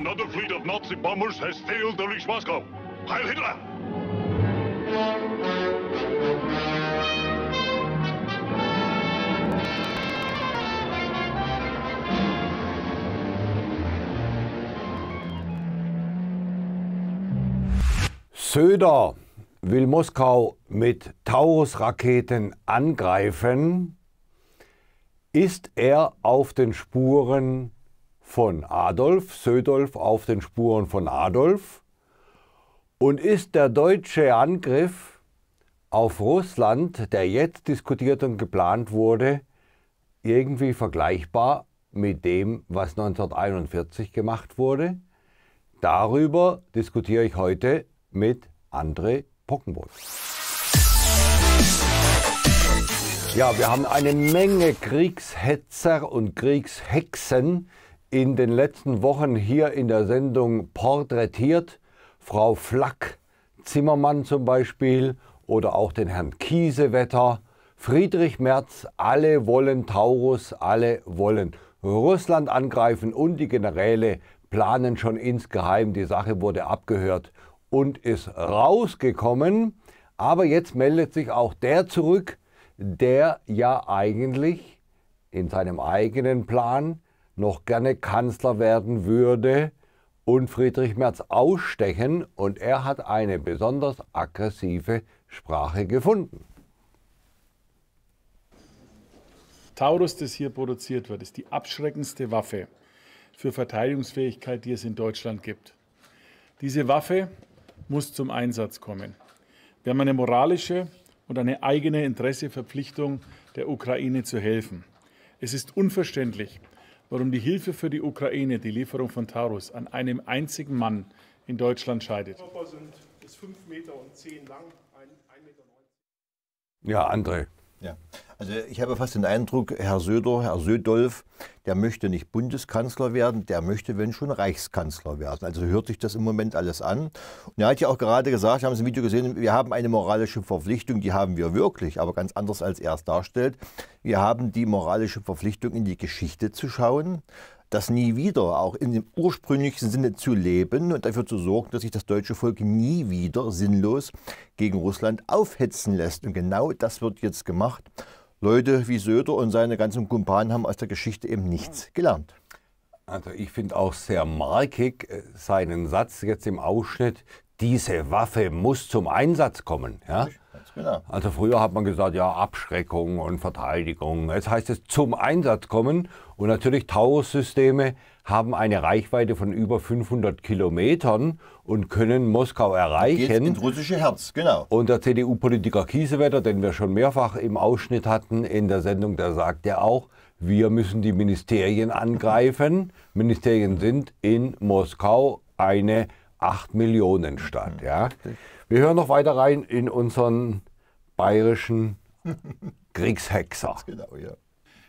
Another fleet of Nazi bombers has sailed to reach Moscow. Heil Hitler! Söder will Moskau mit Taurus-Raketen angreifen. Ist er auf den Spuren von Adolf, Södolf auf den Spuren von Adolf und ist der deutsche Angriff auf Russland, der jetzt diskutiert und geplant wurde, irgendwie vergleichbar mit dem, was 1941 gemacht wurde? Darüber diskutiere ich heute mit André Pockenbold. Ja, wir haben eine Menge Kriegshetzer und Kriegshexen, in den letzten Wochen hier in der Sendung porträtiert. Frau Flack, Zimmermann zum Beispiel oder auch den Herrn Kiesewetter, Friedrich Merz, alle wollen Taurus, alle wollen Russland angreifen und die Generäle planen schon insgeheim. Die Sache wurde abgehört und ist rausgekommen. Aber jetzt meldet sich auch der zurück, der ja eigentlich in seinem eigenen Plan noch gerne Kanzler werden würde und Friedrich Merz ausstechen und er hat eine besonders aggressive Sprache gefunden. Taurus, das hier produziert wird, ist die abschreckendste Waffe für Verteidigungsfähigkeit, die es in Deutschland gibt. Diese Waffe muss zum Einsatz kommen. Wir haben eine moralische und eine eigene Interesseverpflichtung der Ukraine zu helfen. Es ist unverständlich, warum die Hilfe für die Ukraine, die Lieferung von Taurus, an einem einzigen Mann in Deutschland scheidet. Ja, André. Ja. Also ich habe fast den Eindruck, Herr Söder, Herr Södolf, der möchte nicht Bundeskanzler werden, der möchte, wenn schon, Reichskanzler werden. Also hört sich das im Moment alles an. Und er hat ja auch gerade gesagt, haben Sie im Video gesehen, wir haben eine moralische Verpflichtung, die haben wir wirklich, aber ganz anders als er es darstellt. Wir haben die moralische Verpflichtung, in die Geschichte zu schauen, das nie wieder, auch in dem ursprünglichen Sinne zu leben und dafür zu sorgen, dass sich das deutsche Volk nie wieder sinnlos gegen Russland aufhetzen lässt. Und genau das wird jetzt gemacht. Leute wie Söder und seine ganzen Kumpanen haben aus der Geschichte eben nichts gelernt. Also ich finde auch sehr markig äh, seinen Satz jetzt im Ausschnitt, diese Waffe muss zum Einsatz kommen. Ja? Genau. Also früher hat man gesagt, ja, Abschreckung und Verteidigung. Jetzt heißt es zum Einsatz kommen und natürlich Tauersysteme haben eine Reichweite von über 500 Kilometern und können Moskau erreichen. Geht's ins russische Herz, genau. Und der CDU-Politiker Kiesewetter, den wir schon mehrfach im Ausschnitt hatten in der Sendung, der sagt er auch, wir müssen die Ministerien angreifen. Ministerien sind in Moskau eine 8 Millionen Stadt. Ja. Wir hören noch weiter rein in unseren bayerischen Kriegshexer. Genau, ja.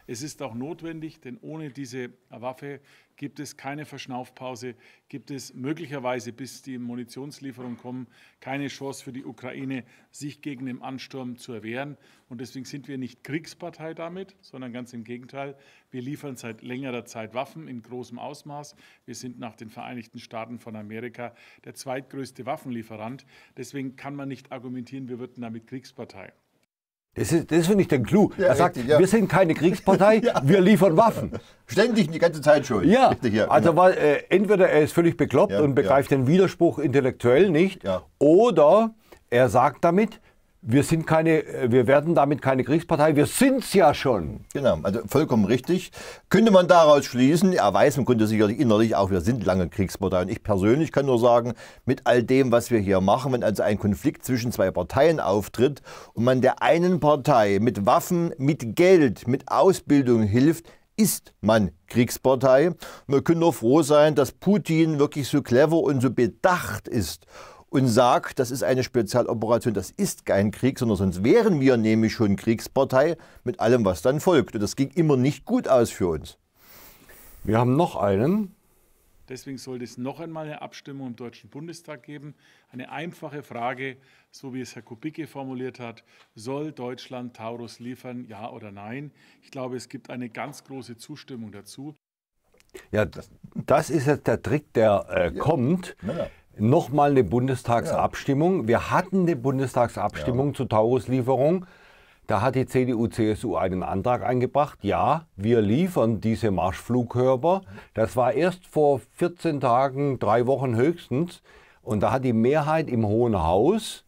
Es ist auch notwendig, denn ohne diese Waffe gibt es keine Verschnaufpause, gibt es möglicherweise, bis die Munitionslieferungen kommen, keine Chance für die Ukraine, sich gegen den Ansturm zu erwehren. Und deswegen sind wir nicht Kriegspartei damit, sondern ganz im Gegenteil. Wir liefern seit längerer Zeit Waffen in großem Ausmaß. Wir sind nach den Vereinigten Staaten von Amerika der zweitgrößte Waffenlieferant. Deswegen kann man nicht argumentieren, wir würden damit Kriegspartei. Das, ist, das finde ich den Clou. Ja, er sagt, richtig, ja. wir sind keine Kriegspartei, ja. wir liefern Waffen. Ständig, die ganze Zeit schuld. Ja, richtig, ja also weil, äh, entweder er ist völlig bekloppt und begreift den Widerspruch intellektuell nicht, oder er sagt damit, wir sind keine, wir werden damit keine Kriegspartei, wir sind's ja schon. Genau, also vollkommen richtig. Könnte man daraus schließen, er weiß im Grunde sicherlich innerlich auch, wir sind lange Kriegspartei. Und ich persönlich kann nur sagen, mit all dem, was wir hier machen, wenn also ein Konflikt zwischen zwei Parteien auftritt und man der einen Partei mit Waffen, mit Geld, mit Ausbildung hilft, ist man Kriegspartei. Und wir können nur froh sein, dass Putin wirklich so clever und so bedacht ist und sagt, das ist eine Spezialoperation, das ist kein Krieg, sondern sonst wären wir nämlich schon Kriegspartei mit allem, was dann folgt. Und das ging immer nicht gut aus für uns. Wir haben noch einen. Deswegen sollte es noch einmal eine Abstimmung im Deutschen Bundestag geben. Eine einfache Frage, so wie es Herr Kubicki formuliert hat, soll Deutschland Taurus liefern, ja oder nein? Ich glaube, es gibt eine ganz große Zustimmung dazu. Ja, das, das ist jetzt der Trick, der äh, kommt. Ja nochmal eine Bundestagsabstimmung. Ja. Wir hatten eine Bundestagsabstimmung ja. zur Tauruslieferung. Da hat die CDU-CSU einen Antrag eingebracht. Ja, wir liefern diese Marschflugkörper. Das war erst vor 14 Tagen, drei Wochen höchstens. Und da hat die Mehrheit im Hohen Haus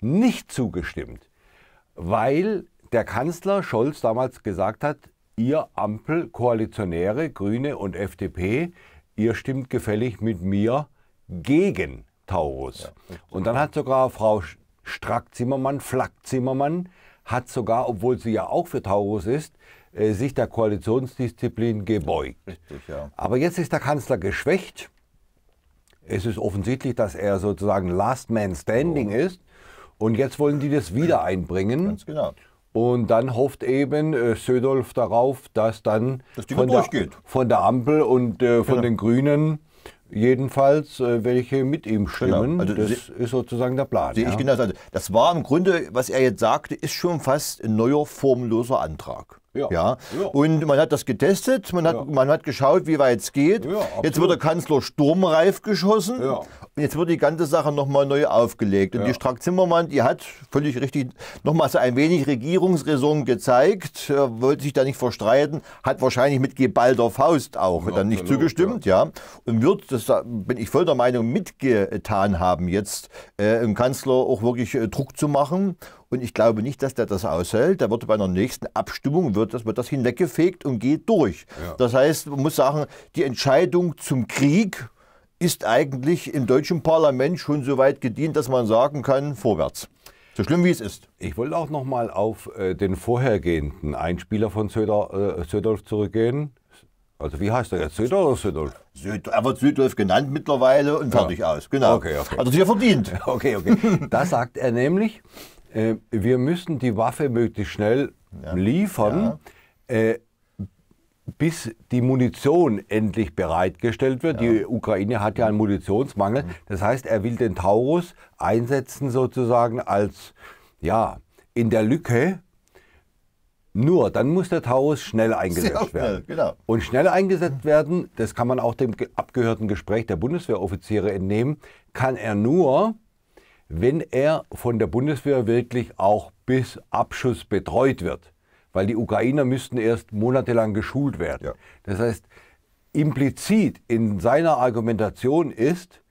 nicht zugestimmt, weil der Kanzler Scholz damals gesagt hat, ihr Ampel, Koalitionäre, Grüne und FDP, ihr stimmt gefällig mit mir gegen Taurus. Ja, und dann hat sogar Frau Strack-Zimmermann, Flack-Zimmermann, hat sogar, obwohl sie ja auch für Taurus ist, äh, sich der Koalitionsdisziplin gebeugt. Richtig, ja. Aber jetzt ist der Kanzler geschwächt. Es ist offensichtlich, dass er sozusagen Last Man Standing so. ist. Und jetzt wollen die das wieder einbringen. Ganz genau. Und dann hofft eben äh, Södolf darauf, dass dann dass von, der, von, der, Ampel und äh, von genau. den Grünen Jedenfalls äh, welche mit ihm genau. stimmen. Genau. Also das se, ist sozusagen der Plan. Sehe ja. ich genau. Also das war im Grunde, was er jetzt sagte, ist schon fast ein neuer formloser Antrag. Ja. ja. Und man hat das getestet, man hat, ja. man hat geschaut, wie weit es geht. Ja, jetzt wird der Kanzler sturmreif geschossen. Und jetzt wird die ganze Sache nochmal neu aufgelegt. Und die Strack-Zimmermann, die hat völlig richtig nochmal so ein wenig Regierungsräson gezeigt, wollte sich da nicht verstreiten, hat wahrscheinlich mit geballter Faust auch dann nicht absolut, zugestimmt. Ja. Und wird, das bin ich voll der Meinung, mitgetan haben, jetzt äh, im Kanzler auch wirklich äh, Druck zu machen und ich glaube nicht, dass der das aushält. Der wird bei einer nächsten Abstimmung, wird das, wird das hinweggefegt und geht durch. Ja. Das heißt, man muss sagen, die Entscheidung zum Krieg ist eigentlich im deutschen Parlament schon so weit gedient, dass man sagen kann, vorwärts. So schlimm wie es ist. Ich wollte auch noch mal auf äh, den vorhergehenden Einspieler von Söder, äh, Södolf zurückgehen. Also wie heißt er jetzt? Söder oder Södolf? Söd, er wird Südolf genannt mittlerweile und fertig ja. aus. Genau. Okay, okay. Also sehr verdient. Okay, okay. da sagt er nämlich, äh, wir müssen die Waffe möglichst schnell ja. liefern, ja. Äh, bis die Munition endlich bereitgestellt wird. Ja. Die Ukraine hat ja einen Munitionsmangel. Mhm. Das heißt, er will den Taurus einsetzen sozusagen als, ja, in der Lücke. Nur, dann muss der Taurus schnell eingesetzt werden. genau. Und schnell eingesetzt werden, das kann man auch dem abgehörten Gespräch der Bundeswehroffiziere entnehmen, kann er nur, wenn er von der Bundeswehr wirklich auch bis Abschuss betreut wird. Weil die Ukrainer müssten erst monatelang geschult werden. Ja. Das heißt, implizit in seiner Argumentation ist,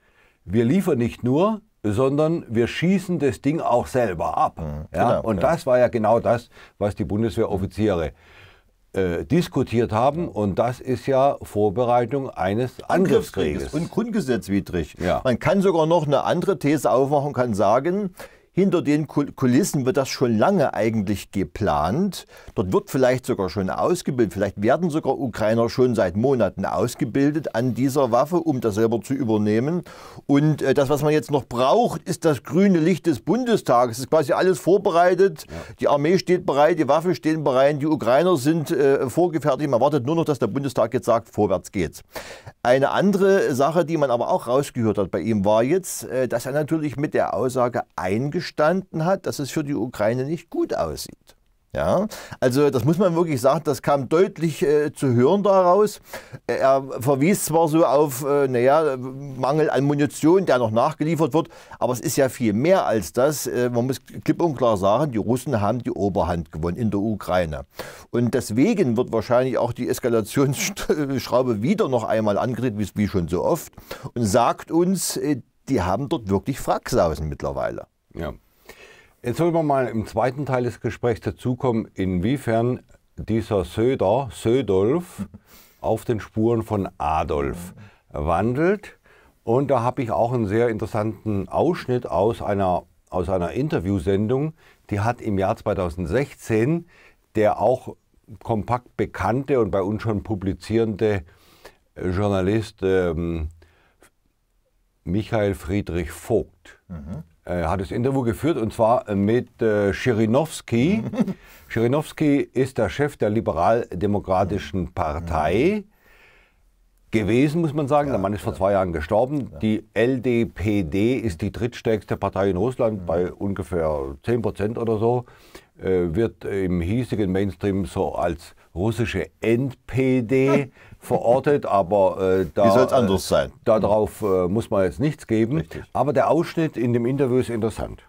wir liefern nicht nur, sondern wir schießen das Ding auch selber ab. Mhm, ja? genau, und ja. das war ja genau das, was die Bundeswehroffiziere äh, äh, diskutiert haben. Und das ist ja Vorbereitung eines Angriffskrieges. Und grundgesetzwidrig. Ja. Man kann sogar noch eine andere These aufmachen, kann sagen, hinter den Kulissen wird das schon lange eigentlich geplant. Dort wird vielleicht sogar schon ausgebildet, vielleicht werden sogar Ukrainer schon seit Monaten ausgebildet an dieser Waffe, um das selber zu übernehmen. Und äh, das, was man jetzt noch braucht, ist das grüne Licht des Bundestages. Es ist quasi alles vorbereitet. Ja. Die Armee steht bereit, die Waffen stehen bereit, die Ukrainer sind äh, vorgefertigt. Man wartet nur noch, dass der Bundestag jetzt sagt, vorwärts geht's. Eine andere Sache, die man aber auch rausgehört hat bei ihm, war jetzt, äh, dass er natürlich mit der Aussage eingeschränkt eingestanden hat, dass es für die Ukraine nicht gut aussieht. Ja, also das muss man wirklich sagen, das kam deutlich äh, zu hören daraus. Äh, er verwies zwar so auf, äh, naja, Mangel an Munition, der noch nachgeliefert wird, aber es ist ja viel mehr als das. Äh, man muss klipp und klar sagen, die Russen haben die Oberhand gewonnen in der Ukraine. Und deswegen wird wahrscheinlich auch die Eskalationsschraube wieder noch einmal angedreht, wie, wie schon so oft, und sagt uns, äh, die haben dort wirklich Fracksausen mittlerweile. Ja. Jetzt sollen wir mal im zweiten Teil des Gesprächs dazukommen, inwiefern dieser Söder, Södolf, auf den Spuren von Adolf wandelt. Und da habe ich auch einen sehr interessanten Ausschnitt aus einer, aus einer Interviewsendung, die hat im Jahr 2016 der auch kompakt bekannte und bei uns schon publizierende äh, Journalist ähm, Michael Friedrich Vogt. Mhm äh, hat das Interview geführt und zwar mit äh, Schirinowski. Schirinowski ist der Chef der Liberaldemokratischen Partei gewesen, muss man sagen. Ja, der Mann ist vor ja. zwei Jahren gestorben. Ja. Die LDPD ist die drittstärkste Partei in Russland mhm. bei ungefähr 10 Prozent oder so. Äh, wird im hiesigen Mainstream so als russische NPD verortet, aber äh, da, anders äh, sein? darauf äh, muss man jetzt nichts geben. Richtig. Aber der Ausschnitt in dem Interview ist interessant.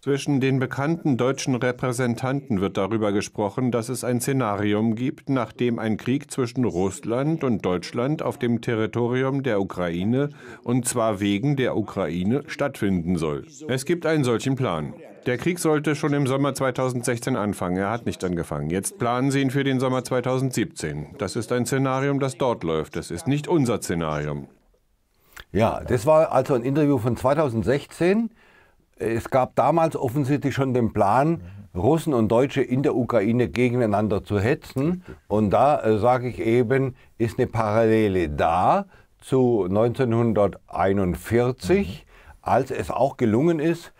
Zwischen den bekannten deutschen Repräsentanten wird darüber gesprochen, dass es ein Szenarium gibt, nachdem ein Krieg zwischen Russland und Deutschland auf dem Territorium der Ukraine, und zwar wegen der Ukraine, stattfinden soll. Es gibt einen solchen Plan. Der Krieg sollte schon im Sommer 2016 anfangen. Er hat nicht angefangen. Jetzt planen sie ihn für den Sommer 2017. Das ist ein Szenario, das dort läuft. Das ist nicht unser Szenario. Ja, das war also ein Interview von 2016. Es gab damals offensichtlich schon den Plan, Russen und Deutsche in der Ukraine gegeneinander zu hetzen. Und da äh, sage ich eben, ist eine Parallele da zu 1941, mhm. als es auch gelungen ist,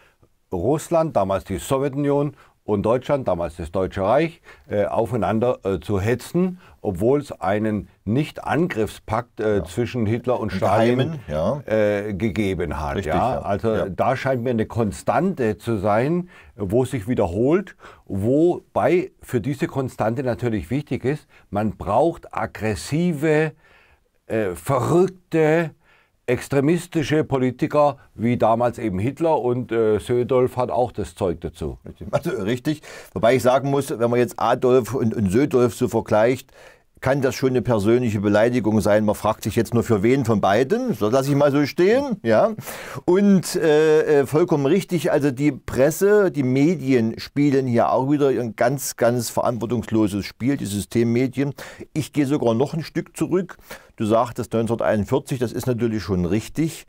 Russland, damals die Sowjetunion und Deutschland, damals das Deutsche Reich, äh, aufeinander äh, zu hetzen, obwohl es einen Nicht-Angriffspakt äh, ja. zwischen Hitler und Stalin ja. Äh, gegeben hat. Richtig, ja? Also da scheint mir eine Konstante zu sein, wo sich wiederholt, wobei für diese Konstante natürlich wichtig ist, man braucht aggressive, äh, verrückte, extremistische Politiker wie damals eben Hitler und äh, Södolf hat auch das Zeug dazu. Richtig. Also, richtig. Wobei ich sagen muss, wenn man jetzt Adolf und, und Södolf so vergleicht, kann das schon eine persönliche Beleidigung sein. Man fragt sich jetzt nur für wen von beiden. So lasse ich mal so stehen. Ja. Und äh, äh, vollkommen richtig, also die Presse, die Medien spielen hier auch wieder ein ganz, ganz verantwortungsloses Spiel, die Systemmedien. Ich gehe sogar noch ein Stück zurück. Du sagtest 1941, das ist natürlich schon richtig.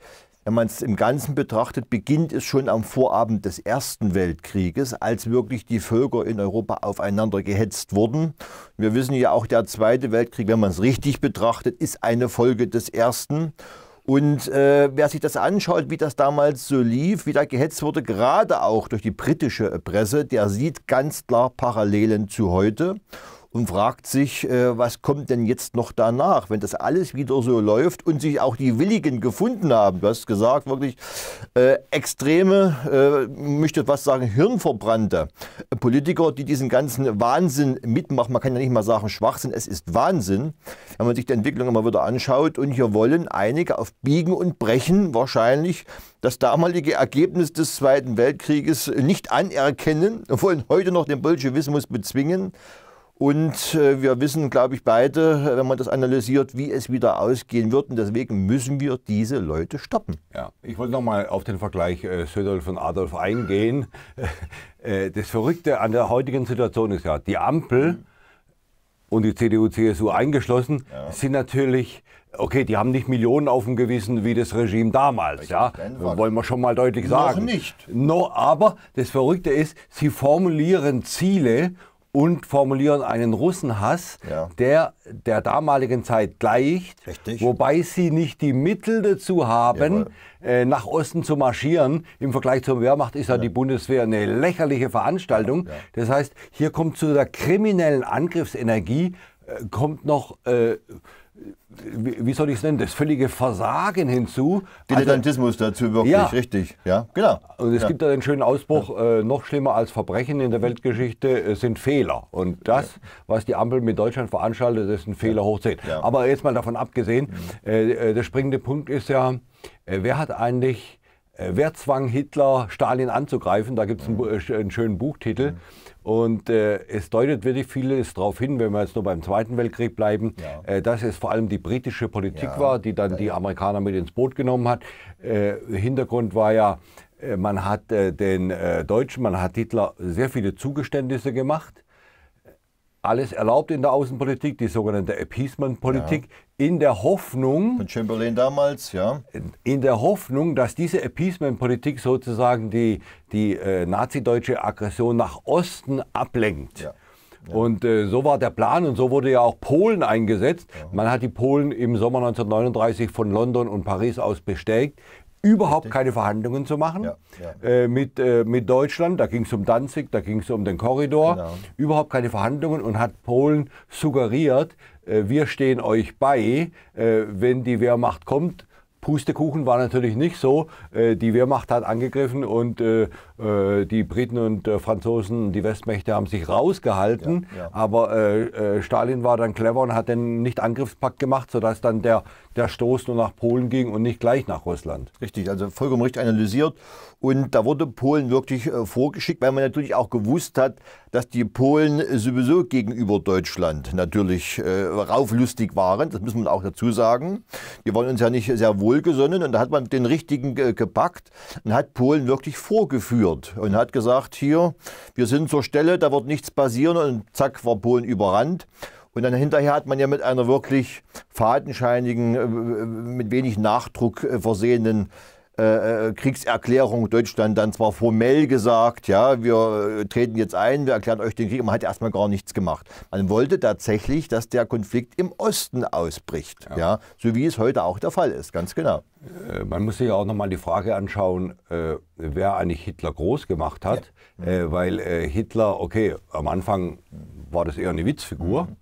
Wenn man es im Ganzen betrachtet, beginnt es schon am Vorabend des Ersten Weltkrieges, als wirklich die Völker in Europa aufeinander gehetzt wurden. Wir wissen ja auch, der Zweite Weltkrieg, wenn man es richtig betrachtet, ist eine Folge des Ersten. Und äh, wer sich das anschaut, wie das damals so lief, wie da gehetzt wurde, gerade auch durch die britische Presse, der sieht ganz klar Parallelen zu heute und fragt sich, äh, was kommt denn jetzt noch danach, wenn das alles wieder so läuft und sich auch die Willigen gefunden haben. Du hast gesagt, wirklich äh, extreme, äh, möchte was sagen, hirnverbrannte Politiker, die diesen ganzen Wahnsinn mitmachen. Man kann ja nicht mal sagen Schwachsinn, es ist Wahnsinn, wenn man sich die Entwicklung immer wieder anschaut. Und hier wollen einige auf Biegen und Brechen wahrscheinlich das damalige Ergebnis des Zweiten Weltkrieges nicht anerkennen, wollen heute noch den Bolschewismus bezwingen und äh, wir wissen, glaube ich, beide, wenn man das analysiert, wie es wieder ausgehen wird. Und deswegen müssen wir diese Leute stoppen. Ja, ich wollte nochmal auf den Vergleich äh, Söderl und Adolf eingehen. Äh, äh, das Verrückte an der heutigen Situation ist ja, die Ampel und die CDU, CSU eingeschlossen, ja. sind natürlich okay, die haben nicht Millionen auf dem Gewissen wie das Regime damals, ich ja. Wollen wir schon mal deutlich sagen. Noch nicht. No, aber das Verrückte ist, sie formulieren Ziele und formulieren einen Russenhass, ja. der der damaligen Zeit gleicht, Richtig. wobei sie nicht die Mittel dazu haben, äh, nach Osten zu marschieren. Im Vergleich zur Wehrmacht ist ja, ja. die Bundeswehr eine lächerliche Veranstaltung. Ja. Das heißt, hier kommt zu der kriminellen Angriffsenergie, äh, kommt noch... Äh, wie soll ich es nennen, das völlige Versagen hinzu. Also Dilettantismus also, dazu wirklich, ja. richtig. Ja, genau. Und es ja. gibt da den schönen Ausbruch, äh, noch schlimmer als Verbrechen in der Weltgeschichte äh, sind Fehler. Und das, ja. was die Ampel mit Deutschland veranstaltet, ist ein Fehler hoch 10. Aber jetzt mal davon abgesehen, mhm. äh, äh der springende Punkt ist ja, äh, wer hat eigentlich, äh, wer zwang Hitler, Stalin anzugreifen? Da gibt es einen, mhm. einen, schönen Buchtitel. Mhm. Und äh, es deutet wirklich vieles darauf hin, wenn wir jetzt nur beim Zweiten Weltkrieg bleiben, ja. äh, dass es vor allem die britische Politik ja. war, die dann die Amerikaner mit ins Boot genommen hat. Äh, Hintergrund war ja, äh, man hat äh, den äh, Deutschen, man hat Hitler sehr viele Zugeständnisse gemacht alles erlaubt in der Außenpolitik, die sogenannte Appeasement-Politik, ja. in der Hoffnung. Von Chamberlain damals, ja. In der Hoffnung, dass diese Appeasement-Politik sozusagen die, die äh, nazideutsche Aggression nach Osten ablenkt. Ja. Ja. Und äh, so war der Plan und so wurde ja auch Polen eingesetzt. Man hat die Polen im Sommer 1939 von London und Paris aus bestärkt, überhaupt Richtig. keine Verhandlungen zu machen ja, ja. Äh, mit, äh, mit Deutschland. Da ging es um Danzig, da ging es um den Korridor. Genau. Überhaupt keine Verhandlungen und hat Polen suggeriert, äh, wir stehen euch bei, äh, wenn die Wehrmacht kommt. Pustekuchen war natürlich nicht so. Äh, die Wehrmacht hat angegriffen und äh, die Briten und Franzosen, die Westmächte haben sich rausgehalten. Ja, Aber Stalin war dann clever und hat den Nicht-Angriffspakt gemacht, sodass dann der der Stoß nur nach Polen ging und nicht gleich nach Russland. Richtig, also vollkommen richtig analysiert. Und da wurde Polen wirklich äh, vorgeschickt, weil man natürlich auch gewusst hat, dass die Polen sowieso gegenüber Deutschland natürlich äh, rauflustig waren. Das müssen wir auch dazu sagen. Die waren uns ja nicht sehr wohlgesonnen und da hat man den richtigen äh, gepackt und hat Polen wirklich vorgeführt und hat gesagt, hier, wir sind zur Stelle, da wird nichts passieren und zack war Polen überrannt. Und dann hinterher hat man ja mit einer wirklich fadenscheinigen, äh, äh, mit wenig Nachdruck äh, versehenen Kriegserklärung Deutschland dann zwar formell gesagt, ja, wir treten jetzt ein, wir erklären euch den Krieg, man hat erstmal gar nichts gemacht. Man wollte tatsächlich, dass der Konflikt im Osten ausbricht, ja, ja so wie es heute auch der Fall ist, ganz genau. Man muss sich ja auch nochmal die Frage anschauen, wer eigentlich Hitler groß gemacht hat, ja. weil Hitler, okay, am Anfang war das eher eine Witzfigur. Mhm.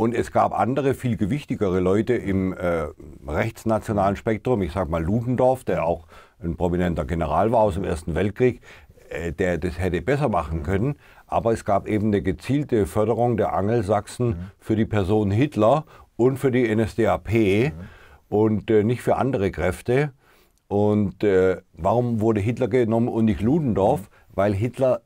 Und es gab andere, viel gewichtigere Leute im äh, rechtsnationalen Spektrum. Ich sage mal Ludendorff, der auch ein prominenter General war aus dem Ersten Weltkrieg, äh, der das hätte besser machen können. Aber es gab eben eine gezielte Förderung der Angelsachsen mhm. für die Person Hitler und für die NSDAP mhm. und äh, nicht für andere Kräfte. Und äh, warum wurde Hitler genommen und nicht Ludendorff? Mhm. Weil Hitler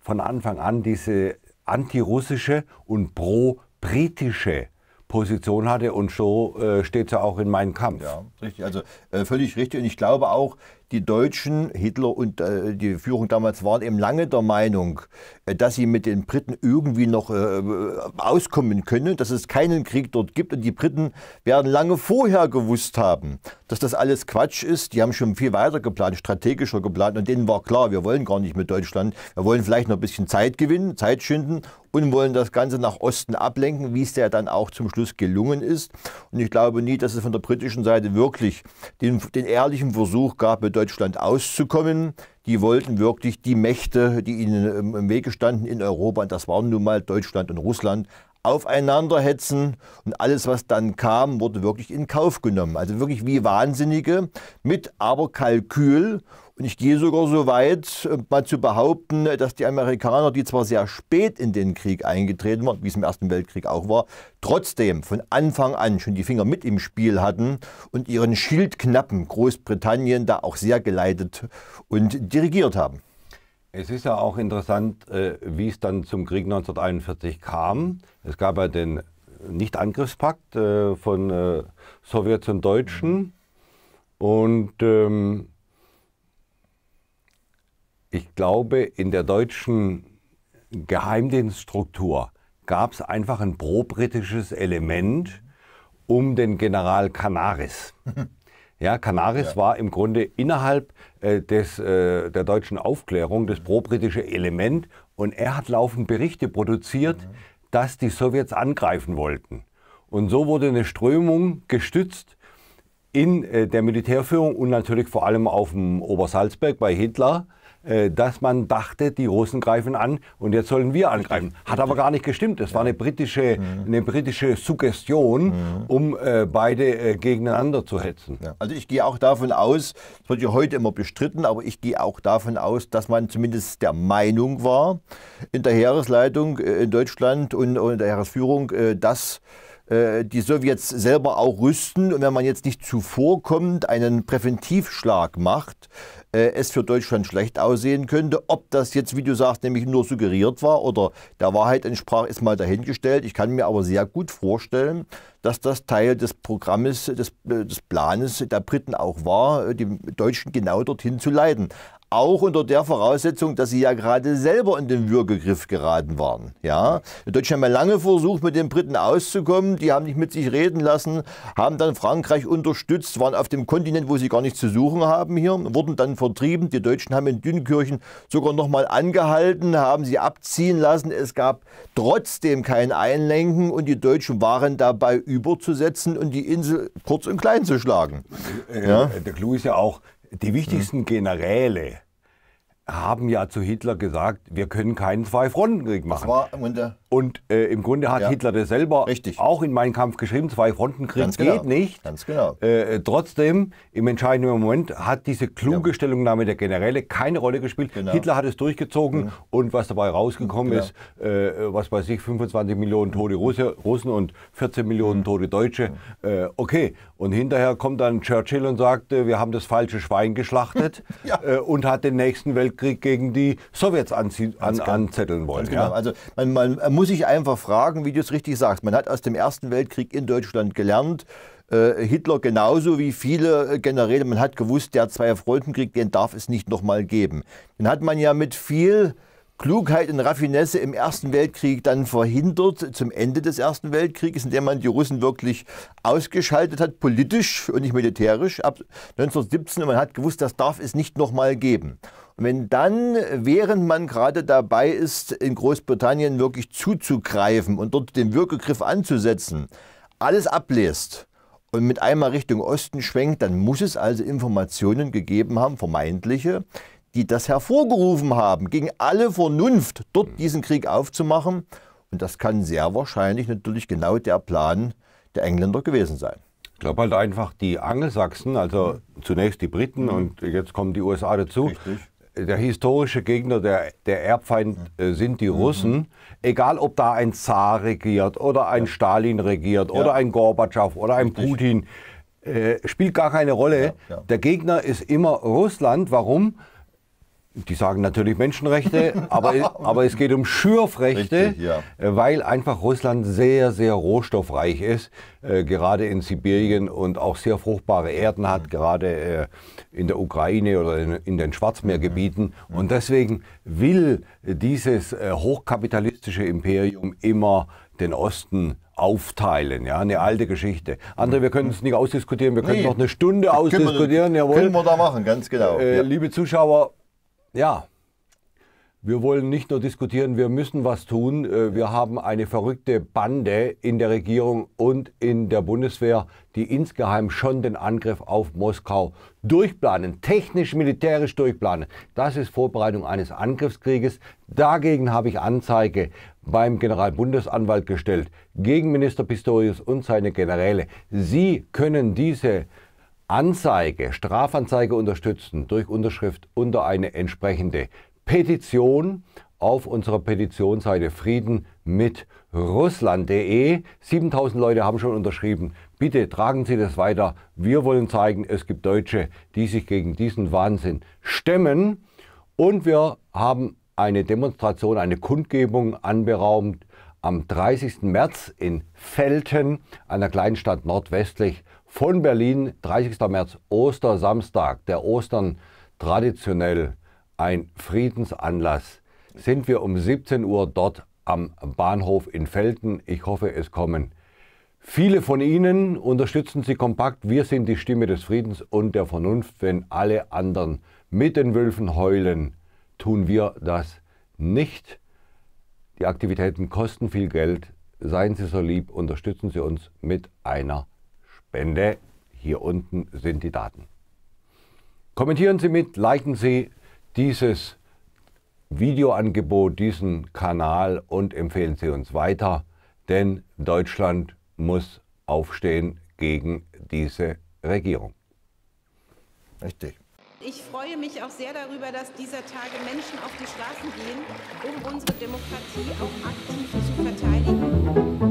von Anfang an diese antirussische und pro britische Position hatte und so äh, steht ja auch in meinem Kampf. Ja, richtig. Also äh, völlig richtig. Und ich glaube auch, die Deutschen, Hitler und äh, die Führung damals waren eben lange der Meinung, äh, dass sie mit den Briten irgendwie noch äh, auskommen können, dass es keinen Krieg dort gibt. Und die Briten werden lange vorher gewusst haben, dass das alles Quatsch ist. Die haben schon viel weiter geplant, strategischer geplant und denen war klar, wir wollen gar nicht mit Deutschland. Wir wollen vielleicht noch ein bisschen Zeit gewinnen, Zeit schinden und wollen das Ganze nach Osten ablenken, wie es der dann auch zum Schluss gelungen ist. Und ich glaube nie, dass es von der britischen Seite wirklich den, den ehrlichen Versuch gab, mit Deutschland auszukommen. Die wollten wirklich die Mächte, die ihnen im Wege standen in Europa, und das waren nun mal Deutschland und Russland, aufeinanderhetzen und alles, was dann kam, wurde wirklich in Kauf genommen. Also wirklich wie Wahnsinnige mit aber Kalkül. Und ich gehe sogar so weit, äh, mal zu behaupten, dass die Amerikaner, die zwar sehr spät in den Krieg eingetreten waren, wie es im Ersten Weltkrieg auch war, trotzdem von Anfang an schon die Finger mit im Spiel hatten und ihren Schildknappen Großbritannien da auch sehr geleitet und dirigiert haben. Es ist ja auch interessant, äh, wie es dann zum Krieg 1941 kam. Es gab ja den Nichtangriffspakt äh, von äh, Sowjets und Deutschen. Und ähm, ich glaube, in der deutschen Geheimdienststruktur gab es einfach ein pro-britisches Element um den General Canaris. Ja, Canaris ja. war im Grunde innerhalb äh, des, äh, der deutschen Aufklärung das pro-britische Element und er hat laufend Berichte produziert, mhm. dass die Sowjets angreifen wollten. Und so wurde eine Strömung gestützt in äh, der Militärführung und natürlich vor allem auf dem Obersalzberg bei Hitler äh, dass man dachte, die Russen greifen an und jetzt sollen wir angreifen. Hat aber gar nicht gestimmt. Es war eine britische, mhm. eine britische Suggestion, mhm. um äh, beide äh, gegeneinander zu hetzen. Also ich gehe auch davon aus, das wird ja heute immer bestritten, aber ich gehe auch davon aus, dass man zumindest der Meinung war, in der Heeresleitung in Deutschland und in der Heeresführung, dass die Sowjets selber auch rüsten. Und wenn man jetzt nicht zuvorkommend einen Präventivschlag macht, äh, es für Deutschland schlecht aussehen könnte. Ob das jetzt, wie du sagst, nämlich nur suggeriert war oder der Wahrheit entsprach, ist mal dahingestellt. Ich kann mir aber sehr gut vorstellen, dass das Teil des Programmes, des, äh, des Planes der Briten auch war, äh, die Deutschen genau dorthin zu leiten auch unter der Voraussetzung, dass sie ja gerade selber in den Würgegriff geraten waren. Ja? In Deutschland haben ja lange versucht, mit den Briten auszukommen. Die haben nicht mit sich reden lassen, haben dann Frankreich unterstützt, waren auf dem Kontinent, wo sie gar nichts zu suchen haben hier, wurden dann vertrieben. Die Deutschen haben in Dünkirchen sogar nochmal angehalten, haben sie abziehen lassen. Es gab trotzdem kein Einlenken und die Deutschen waren dabei überzusetzen und die Insel kurz und klein zu schlagen. Äh, ja? Äh, der Clou ist ja auch, die wichtigsten mhm. Generäle haben ja zu Hitler gesagt, wir können keinen Zwei-Fronten-Krieg machen. Das war unter und äh, im Grunde hat ja. Hitler das selber Richtig. auch in meinen Kampf geschrieben, zwei Frontenkrieg genau. geht nicht. Ganz genau. Äh, äh, trotzdem, im entscheidenden Moment hat diese kluge ja. Stellungnahme der Generäle keine Rolle gespielt. Genau. Hitler hat es durchgezogen mhm. und was dabei rausgekommen genau. ist, äh, was bei sich 25 Millionen tote Russe, Russen und 14 Millionen mhm. tote Deutsche. Mhm. Äh, okay, und hinterher kommt dann Churchill und sagt, äh, wir haben das falsche Schwein geschlachtet ja. und hat den nächsten Weltkrieg gegen die Sowjets an, an, genau. anzetteln wollen. Genau. Also man, man muss ich einfach fragen, wie du es richtig sagst. Man hat aus dem Ersten Weltkrieg in Deutschland gelernt, äh, Hitler genauso wie viele äh, Generäle. Man hat gewusst, der zwei den darf es nicht nochmal geben. Den hat man ja mit viel Klugheit und Raffinesse im Ersten Weltkrieg dann verhindert, zum Ende des Ersten Weltkrieges, in dem man die Russen wirklich ausgeschaltet hat, politisch und nicht militärisch, ab 1917. Und man hat gewusst, das darf es nicht nochmal geben. Wenn dann, während man gerade dabei ist, in Großbritannien wirklich zuzugreifen und dort den Wirkegriff anzusetzen, alles ablässt und mit einmal Richtung Osten schwenkt, dann muss es also Informationen gegeben haben, vermeintliche, die das hervorgerufen haben, gegen alle Vernunft, dort diesen Krieg aufzumachen. Und das kann sehr wahrscheinlich natürlich genau der Plan der Engländer gewesen sein. Ich glaube halt einfach, die Angelsachsen, also zunächst die Briten mhm. und jetzt kommen die USA dazu, Richtig der historische Gegner, der, der Erbfeind äh, sind die mhm. Russen. Egal, ob da ein Zar regiert oder ein ja. Stalin regiert ja. oder ein Gorbatschow oder ein Richtig. Putin, äh, spielt gar keine Rolle. Der Gegner ist immer Russland. Warum? die sagen natürlich Menschenrechte, aber, aber es geht um Schürfrechte, Richtig, ja. Äh, weil einfach Russland sehr, sehr rohstoffreich ist, äh, gerade in Sibirien und auch sehr fruchtbare Erden hat, mhm. gerade äh, in der Ukraine oder in, in den Schwarzmeergebieten. Mhm. mhm. Und deswegen will dieses äh, hochkapitalistische Imperium immer den Osten aufteilen, ja, eine alte Geschichte. Andere, mhm. wir können es nicht ausdiskutieren, wir können nee. noch eine Stunde ausdiskutieren, können wir, jawohl. Können wir da machen, ganz genau. Äh, ja. Liebe Zuschauer, ja, wir wollen nicht nur diskutieren, wir müssen was tun. Äh, wir haben eine verrückte Bande in der Regierung und in der Bundeswehr, die insgeheim schon den Angriff auf Moskau durchplanen, technisch, militärisch durchplanen. Das ist Vorbereitung eines Angriffskrieges. Dagegen habe ich Anzeige beim Generalbundesanwalt gestellt, gegen Minister Pistorius und seine Generäle. Sie können diese Anzeige, Strafanzeige unterstützen durch Unterschrift unter eine entsprechende Petition auf unserer Petitionsseite Frieden mit Russland.de. 7000 Leute haben schon unterschrieben. Bitte tragen Sie das weiter. Wir wollen zeigen, es gibt Deutsche, die sich gegen diesen Wahnsinn stemmen. Und wir haben eine Demonstration, eine Kundgebung anberaumt am 30. März in Felten, einer Kleinstadt nordwestlich von Berlin, 30. März, Ostersamstag, der Ostern traditionell ein Friedensanlass, sind wir um 17 Uhr dort am Bahnhof in Felden. Ich hoffe, es kommen Viele von Ihnen unterstützen Sie kompakt. Wir sind die Stimme des Friedens und der Vernunft. Wenn alle anderen mit den Wölfen heulen, tun wir das nicht. Die Aktivitäten kosten viel Geld. Seien Sie so lieb, unterstützen Sie uns mit einer Bände. Hier unten sind die Daten. Kommentieren Sie mit, liken Sie dieses Videoangebot, diesen Kanal und empfehlen Sie uns weiter, denn Deutschland muss aufstehen gegen diese Regierung. Richtig. Ich freue mich auch sehr darüber, dass dieser Tage Menschen auf die Straßen gehen, um unsere Demokratie auch aktiv zu verteidigen.